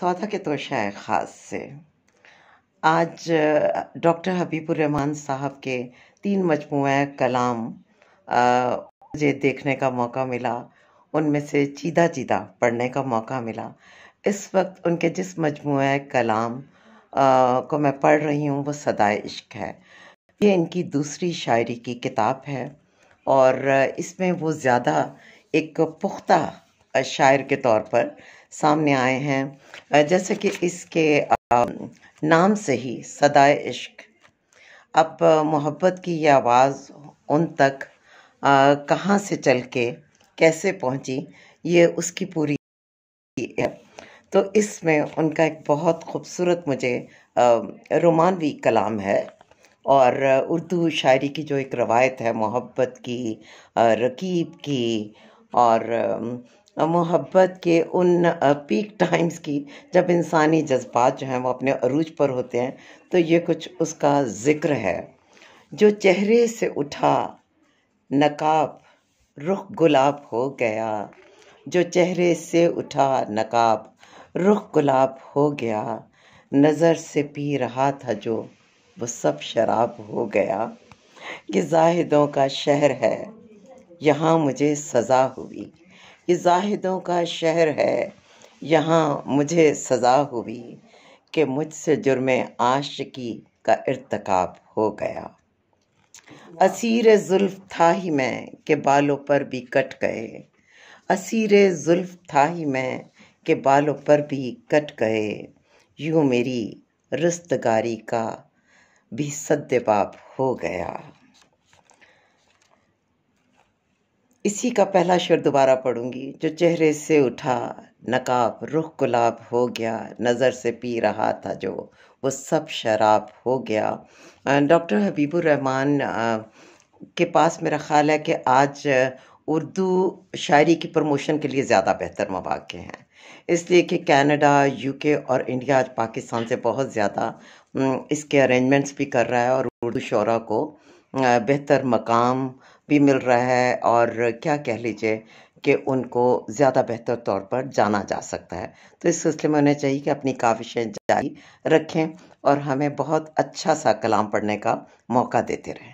सौदा के तोशा ख़ास से आज डॉक्टर हबीबुर रहमान साहब के तीन मजमू कलाम मुझे देखने का मौका मिला उनमें से चीदा चीदा पढ़ने का मौका मिला इस वक्त उनके जिस मजमू कलाम आ, को मैं पढ़ रही हूँ वो सदाए इश्क है ये इनकी दूसरी शायरी की किताब है और इसमें वो ज़्यादा एक पुख्ता शायर के तौर पर सामने आए हैं जैसे कि इसके नाम से ही सदाए इश्क अब मोहब्बत की ये आवाज़ उन तक कहाँ से चल के कैसे पहुँची ये उसकी पूरी है तो इसमें उनका एक बहुत खूबसूरत मुझे रोमानवी कलाम है और उर्दू शायरी की जो एक रवायत है मोहब्बत की रकीब की और मोहब्बत के उन पीक टाइम्स की जब इंसानी जज्बात जो हैं वो अपने अरूज पर होते हैं तो ये कुछ उसका ज़िक्र है जो चेहरे से उठा नकाब रुख गुलाब हो गया जो चेहरे से उठा नकाब रुख गुलाब हो गया नज़र से पी रहा था जो वो सब शराब हो गया कि जाहिदों का शहर है यहाँ मुझे सज़ा हुई ये जाहिदों का शहर है यहाँ मुझे सज़ा हुई कि मुझसे जुर्म आशिकी का इरतकाब हो गया असीर जुल्फ था ही मैं के बालों पर भी कट गए असीर जुल्फ था ही मैं के बालों पर भी कट गए यूँ मेरी रस्तगारी का भी सद्देबाब हो गया इसी का पहला शेर दोबारा पढ़ूंगी जो चेहरे से उठा नकाब रुख गुलाब हो गया नज़र से पी रहा था जो वो सब शराब हो गया डॉक्टर हबीबुर रहमान के पास मेरा ख़्याल है कि आज उर्दू शायरी की प्रमोशन के लिए ज़्यादा बेहतर मौाक़े हैं इसलिए कि कनाडा यूके और इंडिया आज पाकिस्तान से बहुत ज़्यादा इसके अरेंजमेंट्स भी कर रहा है और उर्दू शरा को बेहतर मकाम भी मिल रहा है और क्या कह लीजिए कि उनको ज़्यादा बेहतर तौर पर जाना जा सकता है तो इस सिलसिले में उन्हें चाहिए कि अपनी काविशें जारी रखें और हमें बहुत अच्छा सा कलाम पढ़ने का मौका देते रहें